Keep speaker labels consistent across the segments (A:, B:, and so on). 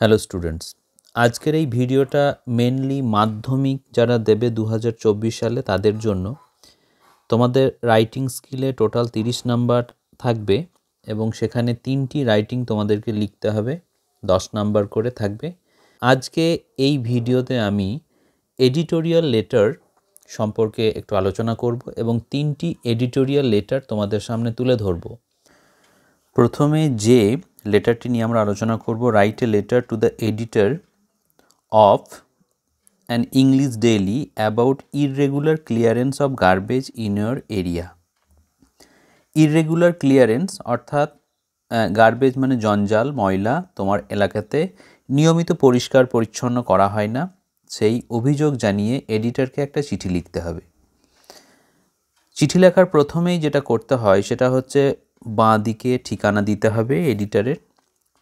A: Hello students আজকের এই ভিডিওটা মেনলি মাধ্যমিক যারা দেবে দু সালে তাদের জন্য তোমাদের রাইটিং স্কিলে টোটাল 30 নাম্বার থাকবে এবং সেখানে তিনটি রাইটিং তোমাদেরকে লিখতে হবে 10 নাম্বার করে থাকবে আজকে এই ভিডিওতে আমি এডিটোরিয়াল লেটার সম্পর্কে একটু আলোচনা করব এবং তিনটি এডিটোরিয়াল লেটার তোমাদের সামনে তুলে ধরব প্রথমে যে লেটারটি নিয়ে আমরা আলোচনা করব write a letter to the editor of an English daily about irregular clearance of garbage in your area irregular clearance অর্থাৎ গার্বেজ মানে জঞ্জাল ময়লা তোমার এলাকাতে নিয়মিত পরিষ্কার পরিচ্ছন্ন করা হয় না সেই অভিযোগ জানিয়ে এডিটরকে একটা চিঠি লিখতে হবে চিঠি লেখার প্রথমেই যেটা করতে হয় সেটা হচ্ছে বাঁ দিকে ঠিকানা দিতে হবে এডিটারের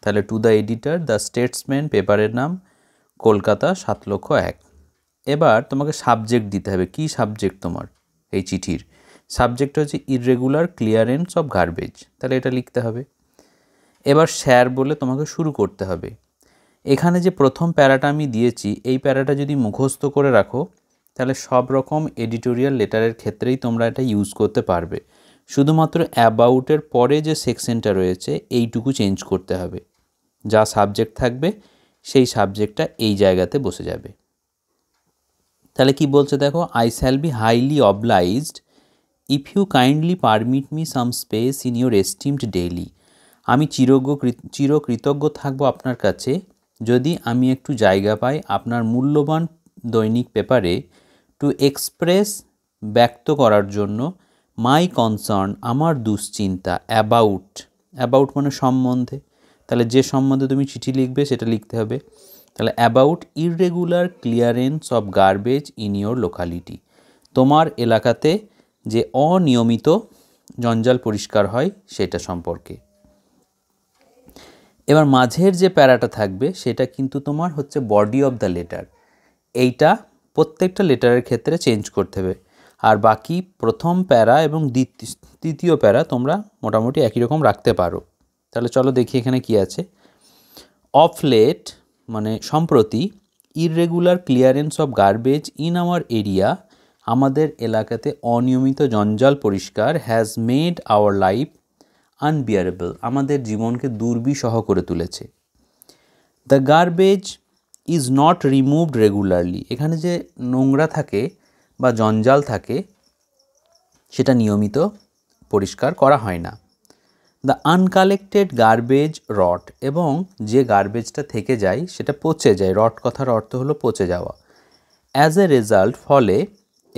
A: তাহলে to the editor the Statesman পেপারের নাম কলকাতা সাত লক্ষ এক এবার তোমাকে সাবজেক্ট দিতে হবে কি সাবজেক্ট তোমার এই চিঠির সাবজেক্ট হচ্ছে ইরেগুলার ক্লিয়ারেন্স অফ গার্বেজ তাহলে এটা লিখতে হবে এবার স্যার বলে তোমাকে শুরু করতে হবে এখানে যে প্রথম প্যারাটা আমি দিয়েছি এই প্যারাটা যদি মুখস্থ করে রাখো তাহলে সব রকম এডিটোরিয়াল লেটারের ক্ষেত্রেই তোমরা এটা ইউজ করতে পারবে শুধুমাত্র অ্যাবাউটের পরে যে সেকশনটা রয়েছে এইটুকু চেঞ্জ করতে হবে যা সাবজেক্ট থাকবে সেই সাবজেক্টটা এই জায়গাতে বসে যাবে তাহলে কি বলছে দেখো I shall be highly obliged if you kindly permit me some space in your esteemed daily আমি চিরজ্ঞ চিরকৃতজ্ঞ থাকব আপনার কাছে যদি আমি একটু জায়গা পাই আপনার মূল্যবান দৈনিক পেপারে টু এক্সপ্রেস ব্যক্ত করার জন্য মাই কনসার্ন আমার দুশ্চিন্তা অ্যাবাউট অ্যাবাউট মানে সম্বন্ধে তাহলে যে সম্বন্ধে তুমি চিঠি লিখবে সেটা লিখতে হবে তাহলে about irregular clearance of garbage in your locality তোমার এলাকাতে যে অনিয়মিত জঞ্জাল পরিষ্কার হয় সেটা সম্পর্কে এবার মাঝের যে প্যারাটা থাকবে সেটা কিন্তু তোমার হচ্ছে বডি অফ দ্য লেটার এইটা প্রত্যেকটা লেটারের ক্ষেত্রে চেঞ্জ করতে হবে আর বাকি প্রথম প্যারা এবং তৃতীয় প্যারা তোমরা মোটামুটি একই রকম রাখতে পারো তাহলে চলো দেখি এখানে কি আছে অফ লেট মানে সম্প্রতি irregular clearance of garbage in our area আমাদের এলাকাতে অনিয়মিত জঞ্জাল পরিষ্কার has made our life unbearable আমাদের জীবনকে দুর্বিষহ করে তুলেছে the garbage is not removed regularly এখানে যে নোংরা থাকে বা জঞ্জাল থাকে সেটা নিয়মিত পরিষ্কার করা হয় না দ্য আনকালেক্টেড গার্বেজ রট এবং যে গার্বেজটা থেকে যায় সেটা পচে যায় রট কথার অর্থ হলো পচে যাওয়া অ্যাজ এ রেজাল্ট ফলে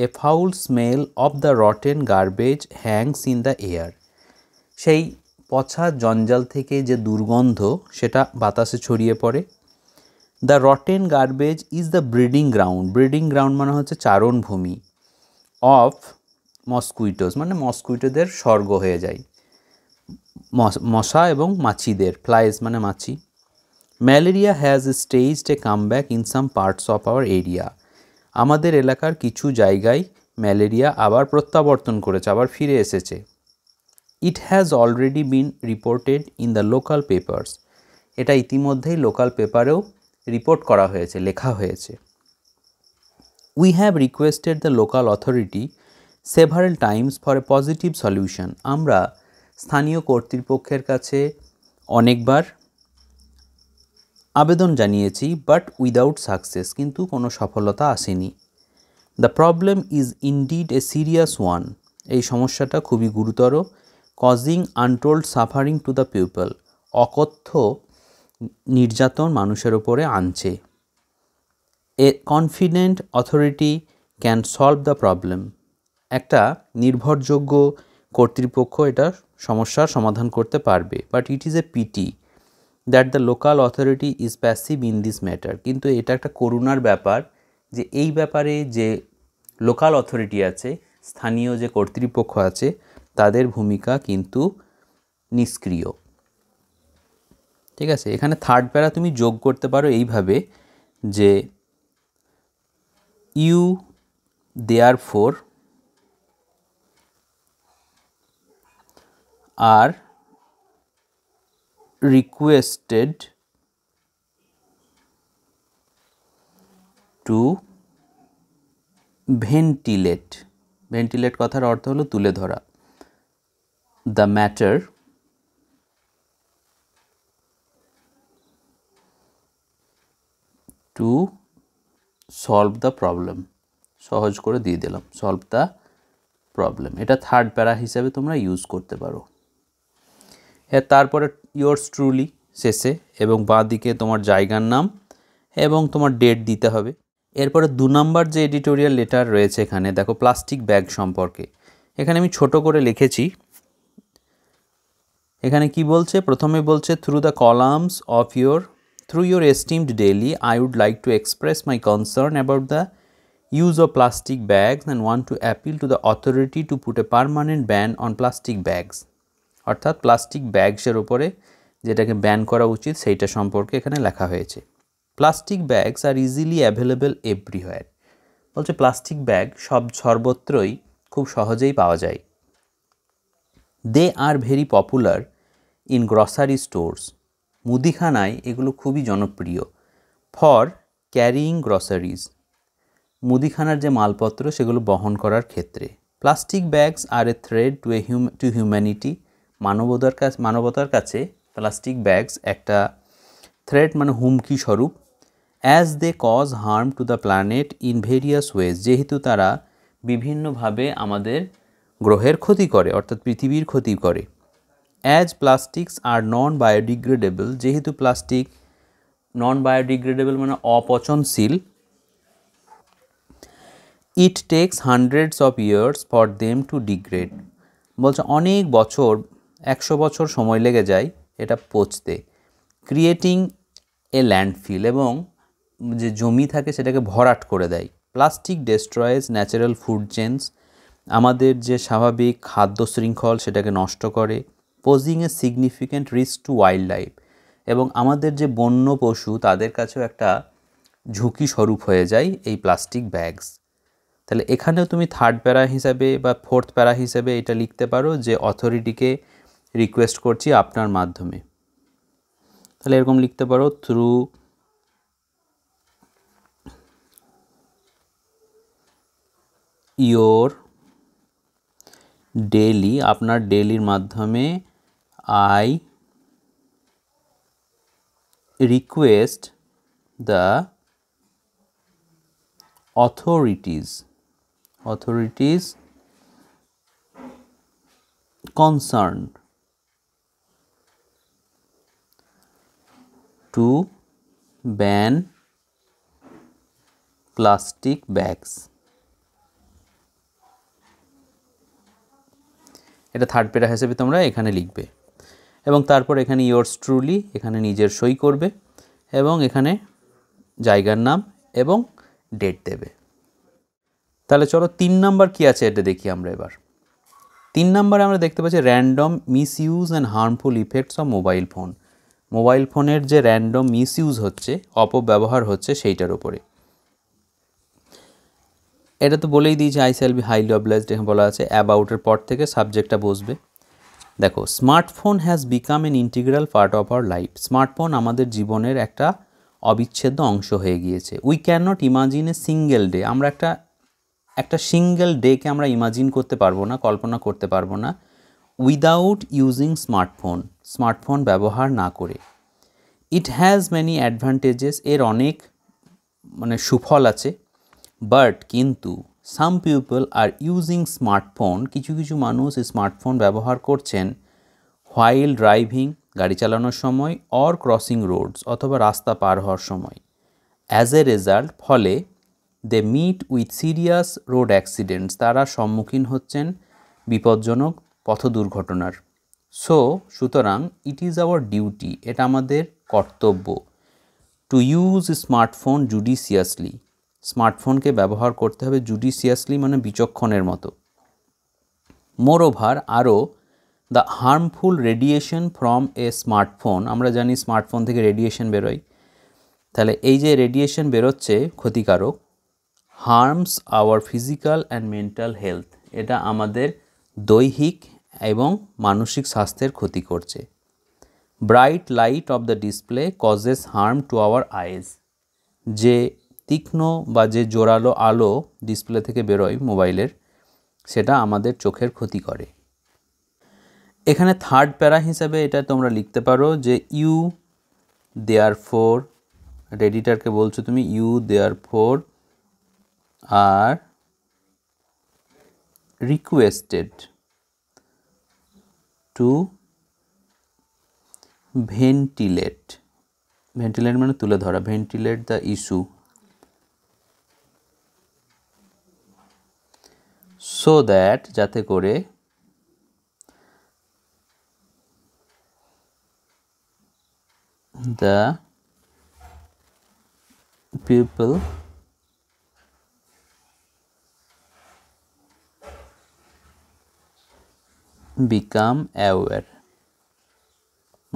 A: a foul smell of the rotten garbage hangs in the air সেই পছা জঞ্জাল থেকে যে দুর্গন্ধ সেটা বাতাসে ছড়িয়ে পড়ে the rotten garbage is the breeding ground breeding ground মানে হচ্ছে চারণভূমি অফ মস্কুইটোস মানে মস্কুইটোদের স্বর্গ হয়ে যায় মশা এবং মাছিদের ফ্লাইস মানে মাছি malaria has staged a come back in some parts of our area আমাদের এলাকার কিছু জায়গায় ম্যালেরিয়া আবার প্রত্যাবর্তন করেছে আবার ফিরে এসেছে it has already been reported in the local papers এটা ইতিমধ্যেই লোকাল পেপারেও রিপোর্ট করা হয়েছে লেখা হয়েছে we have requested the local authority several times for a positive solution আমরা স্থানীয় কর্তৃপক্ষের কাছে অনেকবার আবেদন জানিয়েছি বাট উইদাউট সাকসেস কিন্তু কোনো সফলতা আসেনি the problem is indeed a serious one এই সমস্যাটা খুবই গুরুতর causing untold suffering to the people অকথ্য নির্যাতন মানুষের ওপরে আনছে a confident authority can solve the problem একটা নির্ভরযোগ্য কর্তৃপক্ষ এটা সমস্যার সমাধান করতে পারবে but it is a pity that the local authority is passive in this matter কিন্তু এটা একটা করুণার ব্যাপার যে এই ব্যাপারে যে লোকাল অথরিটি আছে স্থানীয় যে কর্তৃপক্ষ আছে তাদের ভূমিকা কিন্তু নিষ্ক্রিয় ঠিক আছে এখানে থার্ড প্যারা তুমি যোগ করতে পারো এইভাবে যে you therefore are requested to ventilate ventilate কথার অর্থ হলো তুলে ধরা the matter to solve the problem সহজ করে দিয়ে দিলাম সলভ দ্য প্রবলেম এটা থার্ড প্যারা হিসাবে তোমরা ইউজ করতে পারো হ্যাঁ তারপরে ইয়োর্স ট্রুলি শেষে এবং বাঁ দিকে তোমার জায়গার নাম এবং তোমার ডেট দিতে হবে এরপরে দু নম্বর যে এডিটোরিয়াল লেটার রয়েছে এখানে দেখো প্লাস্টিক ব্যাগ সম্পর্কে এখানে আমি ছোট করে লিখেছি এখানে কি বলছে প্রথমে বলছে through the columns of your Through your esteemed daily, I would like to express my concern about the use of plastic bags and want to appeal to the authority to put a permanent ban on plastic bags অর্থাৎ plastic ব্যাগসের ওপরে যেটাকে ban করা উচিত সেইটা সম্পর্কে এখানে লেখা হয়েছে plastic bags are easily available everywhere বলছে প্লাস্টিক ব্যাগ সব সর্বত্রই খুব সহজেই পাওয়া যায় they are very popular in grocery stores মুদিখানায় এগুলো খুবই জনপ্রিয় ফর ক্যারিং গ্রসারিজ মুদিখানার যে মালপত্র সেগুলো বহন করার ক্ষেত্রে plastic bags are a threat to a হিউম টু হিউম্যানিটি মানবতার কাছে মানবতার কাছে প্লাস্টিক ব্যাগস একটা থ্রেড মানে হুমকি স্বরূপ as they cause harm to the planet in various ways যেহেতু তারা বিভিন্নভাবে আমাদের গ্রহের ক্ষতি করে অর্থাৎ পৃথিবীর ক্ষতি করে as plastics are non biodegradable যেহেতু প্লাস্টিক নন বায়োডিগ্রেডেবল মানে অপচনশীল it takes hundreds of years for them to degrade বলছে অনেক বছর একশো বছর সময় লেগে যায় এটা পচতে ক্রিয়েটিং এ ল্যান্ডফিল এবং যে জমি থাকে সেটাকে ভরাট করে দেয় plastic destroys natural food chains আমাদের যে স্বাভাবিক খাদ্য শৃঙ্খল সেটাকে নষ্ট করে posing a significant risk to wildlife এবং আমাদের যে বন্য পশু তাদের কাছেও একটা ঝুঁকি স্বরূপ হয়ে যায় এই প্লাস্টিক ব্যাগস তাহলে এখানেও তুমি থার্ড প্যারা হিসাবে বা ফোর্থ প্যারা হিসাবে এটা লিখতে পারো যে অথরিটিকে রিকোয়েস্ট করছি আপনার মাধ্যমে তাহলে এরকম লিখতে পারো থ্রু ইয়োর ডেলি আপনার ডেলির মাধ্যমে I request the authorities authorities concerned to ban plastic bags এটা থার্ড প্যারা হিসেবে তোমরা এখানে লিখবে এবং তারপর এখানে ইয়োর্স ট্রুলি এখানে নিজের সই করবে এবং এখানে জায়গার নাম এবং ডেট দেবে তাহলে চলো তিন নাম্বার কি আছে এটা দেখি আমরা এবার তিন নাম্বারে আমরা দেখতে পাচ্ছি random misuse and harmful effects of mobile phone mobile ফোনের যে র্যান্ডম মিস ইউজ হচ্ছে অপব্যবহার হচ্ছে সেইটার উপরে এটা তো বলেই দিয়েছে আইসিএলবি হাইলি অবলাইজড এখানে বলা আছে অ্যাবাউটের পর থেকে সাবজেক্টটা বসবে দেখো smartphone has become an integral part of our life smartphone আমাদের জীবনের একটা অবিচ্ছেদ্য অংশ হয়ে গিয়েছে we can not imagine a single day আমরা একটা একটা সিঙ্গেল ডেকে আমরা ইমাজিন করতে পারবো না কল্পনা করতে পারবো না উইদাউট ইউজিং স্মার্টফোন স্মার্টফোন ব্যবহার না করে ইট হ্যাজ ম্যানি অ্যাডভান্টেজেস এর অনেক মানে সুফল আছে বাট কিন্তু some people are using smartphone কিছু কিছু মানুষ স্মার্টফোন ব্যবহার করছেন হোয়াইল ড্রাইভিং গাড়ি চালানোর সময় অর ক্রসিং রোডস অথবা রাস্তা পার হওয়ার সময় অ্যাজ এ রেজাল্ট ফলে they meet with serious road accidents তারা সম্মুখীন হচ্ছেন বিপজ্জনক পথ দুর্ঘটনার সো সুতরাং ইট ইজ আওয়ার ডিউটি এটা আমাদের কর্তব্য টু ইউজ স্মার্টফোন জুডিসিয়াসলি স্মার্টফোনকে ব্যবহার করতে হবে জুডিশিয়াসলি মানে বিচক্ষণের মতো মোর ওভার আরও the harmful radiation from a smartphone আমরা জানি স্মার্টফোন থেকে রেডিয়েশন বেরোয় তাহলে এই যে রেডিয়েশন বেরোচ্ছে ক্ষতিকারক harms our physical and mental health এটা আমাদের দৈহিক এবং মানসিক স্বাস্থ্যের ক্ষতি করছে bright light of the display causes harm to our eyes যে তীক্ষ্ণ বা যে জোরালো আলো ডিসপ্লে থেকে বেরোয় মোবাইলের সেটা আমাদের চোখের ক্ষতি করে এখানে থার্ড প্যারা হিসাবে এটা তোমরা লিখতে পারো যে ইউ দেয়ার ফোর রেডিটারকে বলছো তুমি you therefore are requested to ventilate ventilate মানে তুলে ধরা ventilate the issue so that যাতে করে দ্য পিপল বিকাম অ্যাওয়ার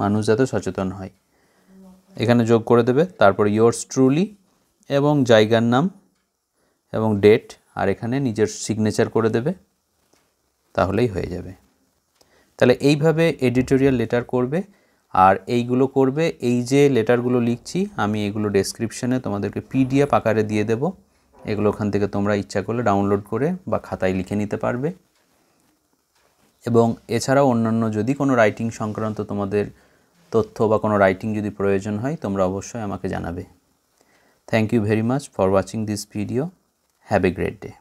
A: মানুষ যাতে সচেতন হয় এখানে যোগ করে দেবে তারপর ইয়োর্স ট্রুলি এবং জায়গার নাম এবং ডেট আর এখানে নিজের সিগনেচার করে দেবে তাহলেই হয়ে যাবে তাহলে এইভাবে এডিটোরিয়াল লেটার করবে আর এইগুলো করবে এই যে লেটারগুলো লিখছি আমি এগুলো ডেসক্রিপশনে তোমাদেরকে পিডিএফ আকারে দিয়ে দেব এগুলো ওখান থেকে তোমরা ইচ্ছা করলে ডাউনলোড করে বা খাতায় লিখে নিতে পারবে এবং এছাড়াও অন্যান্য যদি কোনো রাইটিং সংক্রান্ত তোমাদের তথ্য বা কোনো রাইটিং যদি প্রয়োজন হয় তোমরা অবশ্যই আমাকে জানাবে thank you very much for watching this video Have a great day.